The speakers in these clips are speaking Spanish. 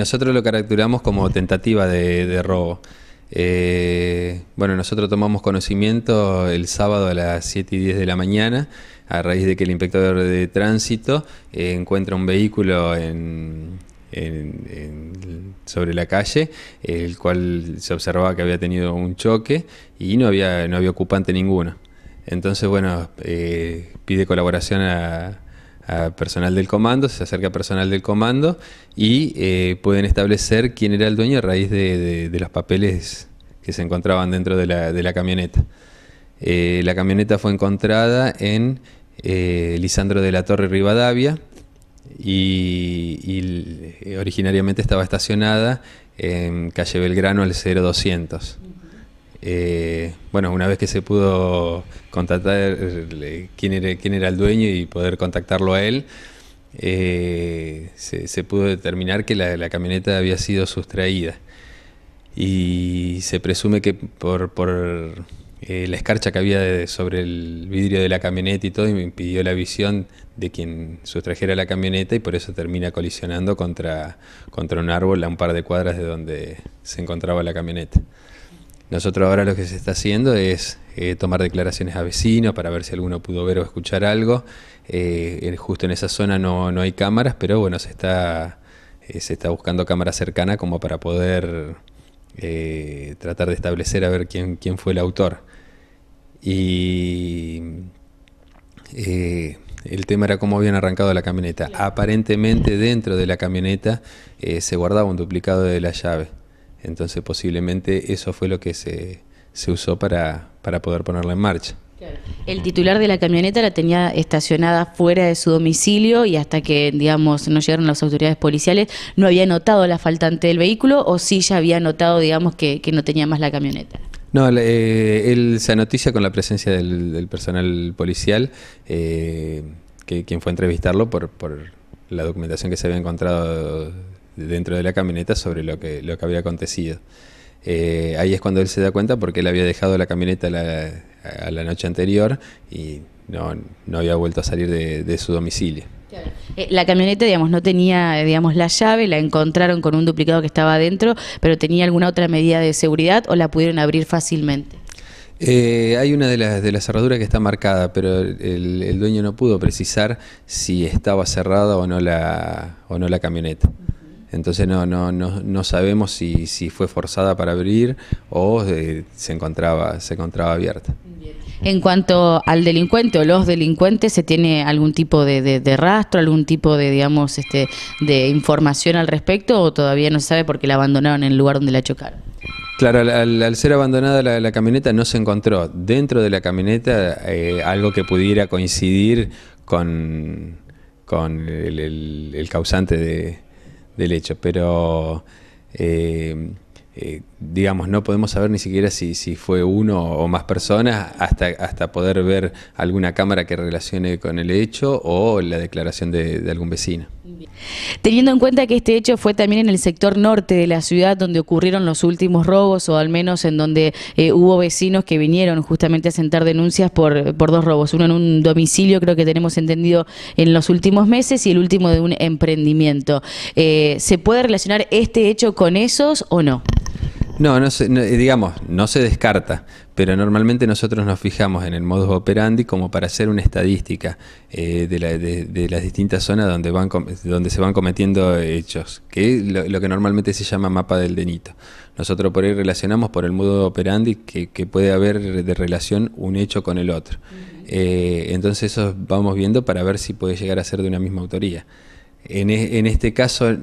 Nosotros lo caracterizamos como tentativa de, robo. Eh, bueno, nosotros tomamos conocimiento el sábado a las 7 y 10 de la mañana, a raíz de que el inspector de tránsito eh, encuentra un vehículo en, sobre la calle, el cual se observaba que había tenido un choque y no había, no había ocupante ninguno. Entonces, bueno, eh, pide colaboración a, personal del comando, se acerca personal del comando y eh, pueden establecer quién era el dueño a raíz de, los papeles que se encontraban dentro de la, camioneta. Eh, la camioneta fue encontrada en eh, Lisandro de la Torre Rivadavia y, y, originariamente estaba estacionada en calle Belgrano al 0200. Eh, bueno, una vez que se pudo contactar eh, quién era, el dueño y poder contactarlo a él, eh, se, pudo determinar que la, camioneta había sido sustraída. Y se presume que por, la escarcha que había sobre el vidrio de la camioneta y todo impidió la visión de quien sustrajera la camioneta y por eso termina colisionando contra, contra un árbol a un par de cuadras de donde se encontraba la camioneta. Nosotros ahora lo que se está haciendo es eh, tomar declaraciones a vecinos para ver si alguno pudo ver o escuchar algo. Eh, justo en esa zona no, hay cámaras, pero bueno, se está, eh, se está buscando cámara cercana como para poder tratar de establecer a ver quién, quién fue el autor. Y el tema era cómo habían arrancado la camioneta. Aparentemente dentro de la camioneta se guardaba un duplicado de la llave. Entonces posiblemente eso fue lo que se, usó para, poder ponerla en marcha. El titular de la camioneta la tenía estacionada fuera de su domicilio y hasta que, digamos, no llegaron las autoridades policiales, no había notado la faltante del vehículo o sí ya había notado, digamos, que, no tenía más la camioneta. No, eh, él se noticia con la presencia del, personal policial, eh, que, quien fue a entrevistarlo por, por la documentación que se había encontrado dentro de la camioneta sobre lo que, lo que había acontecido. Eh, ahí es cuando él se da cuenta porque él había dejado la camioneta a la noche anterior y no, había vuelto a salir de, su domicilio. Eh, la camioneta, digamos, no tenía, digamos, la llave, la encontraron con un duplicado que estaba adentro, pero tenía alguna otra medida de seguridad o la pudieron abrir fácilmente. Eh, hay una de las de la cerraduras que está marcada, pero el, dueño no pudo precisar si estaba cerrada o no o no la camioneta. Entonces no, no, sabemos si, fue forzada para abrir o eh, se, encontraba, se encontraba abierta. En cuanto al delincuente o los delincuentes, ¿se tiene algún tipo de, rastro, algún tipo de, digamos, este, de información al respecto o todavía no se sabe porque la abandonaron en el lugar donde la chocaron? Claro, al, ser abandonada la, camioneta no se encontró dentro de la camioneta eh, algo que pudiera coincidir con, con el causante de, del hecho, pero eh, eh, digamos, no podemos saber ni siquiera si, si, fue uno o más personas hasta, hasta poder ver alguna cámara que relacione con el hecho o la declaración de algún vecino. Teniendo en cuenta que este hecho fue también en el sector norte de la ciudad donde ocurrieron los últimos robos o al menos en donde eh, hubo vecinos que vinieron justamente a sentar denuncias por, por dos robos, uno en un domicilio creo que tenemos entendido en los últimos meses y el último de un emprendimiento. Eh, ¿Se puede relacionar este hecho con esos o no? No, no, se, eh, digamos, no se descarta, pero normalmente nosotros nos fijamos en el modus operandi como para hacer una estadística eh, de, las distintas zonas donde, van, donde se van cometiendo hechos, que es lo, que normalmente se llama mapa del denito. Nosotros por ahí relacionamos por el modo operandi que, puede haber de relación un hecho con el otro. Eh, entonces eso vamos viendo para ver si puede llegar a ser de una misma autoría. En, e, este caso es,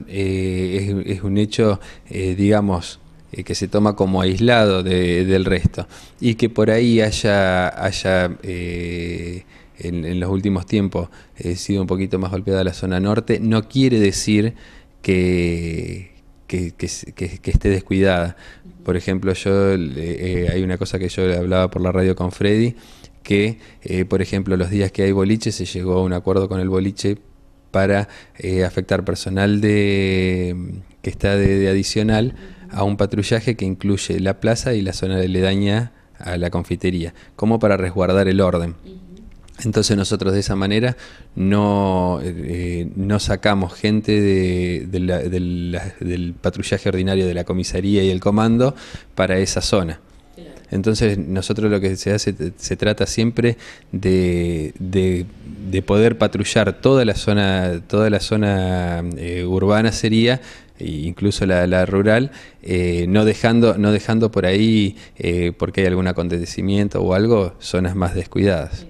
es, un hecho, digamos, eh, que se toma como aislado de, del resto y que por ahí haya, haya eh, en, los últimos tiempos eh, sido un poquito más golpeada la zona norte, no quiere decir que, esté descuidada. Por ejemplo, yo hay una cosa que yo hablaba por la radio con Freddy, que por ejemplo los días que hay boliche se llegó a un acuerdo con el boliche para afectar personal de que está de adicional a un patrullaje que incluye la plaza y la zona de Ledaña a la confitería, como para resguardar el orden. Entonces nosotros de esa manera no, eh, no sacamos gente del patrullaje ordinario de la comisaría y el comando para esa zona. Entonces nosotros lo que se hace, se trata siempre de, poder patrullar toda la zona, toda la zona eh, urbana sería e incluso la, rural, eh, no, dejando, no dejando por ahí, eh, porque hay algún acontecimiento o algo, zonas más descuidadas.